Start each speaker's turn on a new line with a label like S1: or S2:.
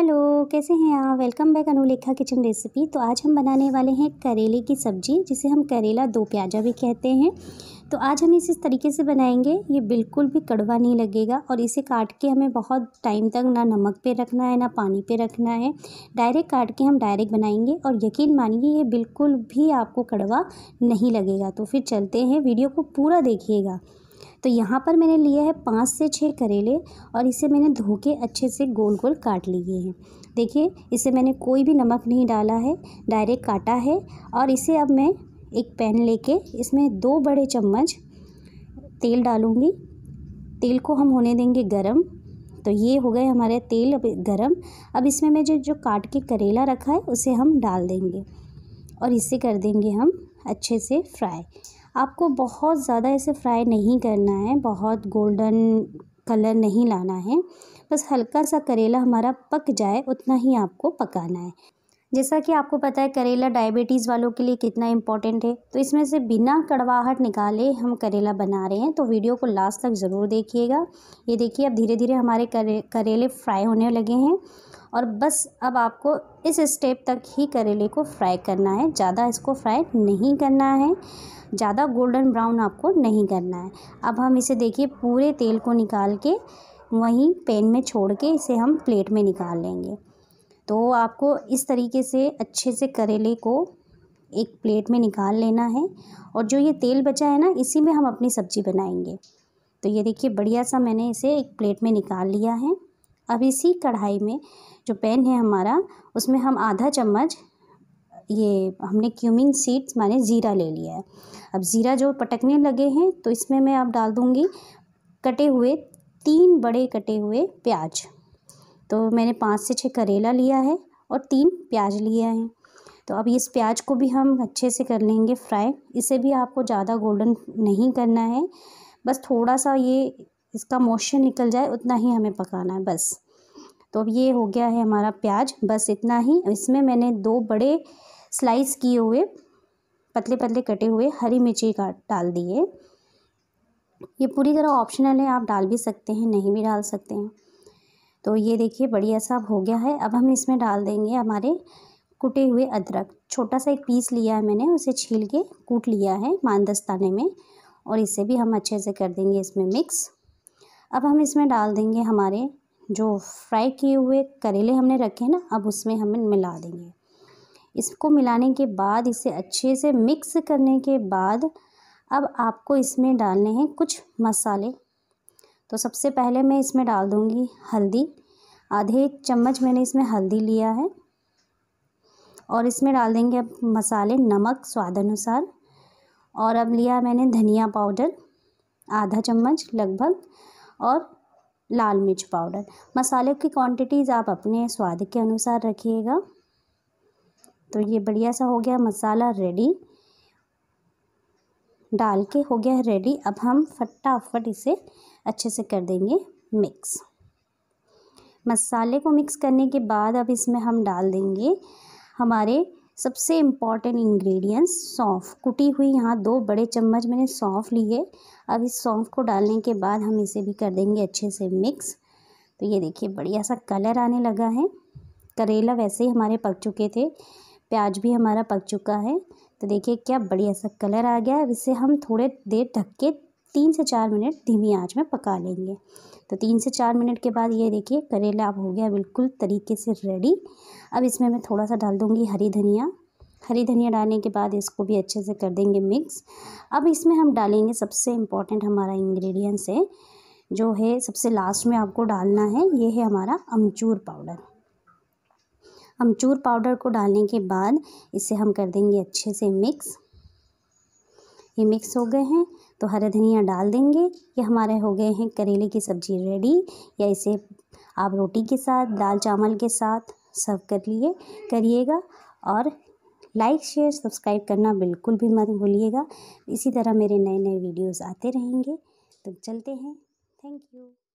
S1: hello कैसे हैं आप welcome back Anulekha kitchen recipe तो आज हम बनाने वाले हैं करेले की सब्ज़ी जिसे हम करेला दो प्याजा भी कहते हैं तो आज हम इसे इस तरीके से बनाएंगे ये बिल्कुल भी कड़वा नहीं लगेगा और इसे काट के हमें बहुत टाइम तक ना नमक पे रखना है ना पानी पे रखना है डायरेक्ट काट के हम डायरेक्ट बनाएंगे और यकीन मानिए ये बिल्कुल भी आपको कड़वा नहीं लगेगा तो फिर चलते हैं वीडियो को पूरा देखिएगा तो यहाँ पर मैंने लिया है पाँच से छः करेले और इसे मैंने धो के अच्छे से गोल गोल काट लिए हैं देखिए इसे मैंने कोई भी नमक नहीं डाला है डायरेक्ट काटा है और इसे अब मैं एक पैन लेके इसमें दो बड़े चम्मच तेल डालूँगी तेल को हम होने देंगे गरम तो ये हो गए हमारे तेल अब गरम अब इसमें मैं जो जो काट के करेला रखा है उसे हम डाल देंगे और इसे कर देंगे हम अच्छे से फ्राई आपको बहुत ज़्यादा इसे फ्राई नहीं करना है बहुत गोल्डन कलर नहीं लाना है बस हल्का सा करेला हमारा पक जाए उतना ही आपको पकाना है जैसा कि आपको पता है करेला डायबिटीज़ वालों के लिए कितना इम्पॉर्टेंट है तो इसमें से बिना कड़वाहट निकाले हम करेला बना रहे हैं तो वीडियो को लास्ट तक ज़रूर देखिएगा ये देखिए अब धीरे धीरे हमारे करे करेले फ्राई होने लगे हैं और बस अब आपको इस स्टेप तक ही करेले को फ्राई करना है ज़्यादा इसको फ्राई नहीं करना है ज़्यादा गोल्डन ब्राउन आपको नहीं करना है अब हम इसे देखिए पूरे तेल को निकाल के वहीं पैन में छोड़ के इसे हम प्लेट में निकाल लेंगे तो आपको इस तरीके से अच्छे से करेले को एक प्लेट में निकाल लेना है और जो ये तेल बचा है ना इसी में हम अपनी सब्ज़ी बनाएंगे तो ये देखिए बढ़िया सा मैंने इसे एक प्लेट में निकाल लिया है अब इसी कढ़ाई में जो पैन है हमारा उसमें हम आधा चम्मच ये हमने क्यूमिन सीड्स माने ज़ीरा ले लिया है अब ज़ीरा जो पटकने लगे हैं तो इसमें मैं अब डाल दूँगी कटे हुए तीन बड़े कटे हुए प्याज तो मैंने पाँच से छः करेला लिया है और तीन प्याज लिए हैं तो अब इस प्याज को भी हम अच्छे से कर लेंगे फ्राई इसे भी आपको ज़्यादा गोल्डन नहीं करना है बस थोड़ा सा ये इसका मोशन निकल जाए उतना ही हमें पकाना है बस तो अब ये हो गया है हमारा प्याज बस इतना ही इसमें मैंने दो बड़े स्लाइस किए हुए पतले पतले कटे हुए हरी मिर्ची का डाल दिए ये पूरी तरह ऑप्शनल है आप डाल भी सकते हैं नहीं भी डाल सकते हैं तो ये देखिए बढ़िया सा हो गया है अब हम इसमें डाल देंगे हमारे कुटे हुए अदरक छोटा सा एक पीस लिया है मैंने उसे छील के कूट लिया है मानदस्ताने में और इसे भी हम अच्छे से कर देंगे इसमें मिक्स अब हम इसमें डाल देंगे हमारे जो फ्राई किए हुए करेले हमने रखे हैं ना अब उसमें हम मिला देंगे इसको मिलाने के बाद इसे अच्छे से मिक्स करने के बाद अब आपको इसमें डालने हैं कुछ मसाले तो सबसे पहले मैं इसमें डाल दूँगी हल्दी आधे चम्मच मैंने इसमें हल्दी लिया है और इसमें डाल देंगे अब मसाले नमक स्वाद अनुसार और अब लिया मैंने धनिया पाउडर आधा चम्मच लगभग और लाल मिर्च पाउडर मसालों की क्वांटिटीज़ आप अपने स्वाद के अनुसार रखिएगा तो ये बढ़िया सा हो गया मसाला रेडी डाल के हो गया रेडी अब हम फटाफट इसे अच्छे से कर देंगे मिक्स मसाले को मिक्स करने के बाद अब इसमें हम डाल देंगे हमारे सबसे इम्पॉर्टेंट इंग्रेडिएंट्स सौंफ कुटी हुई यहाँ दो बड़े चम्मच मैंने सौंफ लिए अब इस सौंफ को डालने के बाद हम इसे भी कर देंगे अच्छे से मिक्स तो ये देखिए बढ़िया सा कलर आने लगा है करेला वैसे ही हमारे पक चुके थे प्याज भी हमारा पक चुका है तो देखिए क्या बढ़िया सा कलर आ गया है अब इसे हम थोड़े देर ढक के तीन से चार मिनट धीमी आंच में पका लेंगे तो तीन से चार मिनट के बाद ये देखिए करेला अब हो गया बिल्कुल तरीके से रेडी अब इसमें मैं थोड़ा सा डाल दूँगी हरी धनिया हरी धनिया डालने के बाद इसको भी अच्छे से कर देंगे मिक्स अब इसमें हम डालेंगे सबसे इम्पॉर्टेंट हमारा इंग्रेडिएंट्स है जो है सबसे लास्ट में आपको डालना है ये है हमारा अमचूर पाउडर अमचूर पाउडर को डालने के बाद इसे हम कर देंगे अच्छे से मिक्स ये मिक्स हो गए हैं तो हरे धनिया डाल देंगे ये हमारे हो गए हैं करेले की सब्ज़ी रेडी या इसे आप रोटी के साथ दाल चावल के साथ सर्व कर लिए करिएगा और लाइक शेयर सब्सक्राइब करना बिल्कुल भी मत भूलिएगा इसी तरह मेरे नए नए वीडियोस आते रहेंगे तो चलते हैं थैंक यू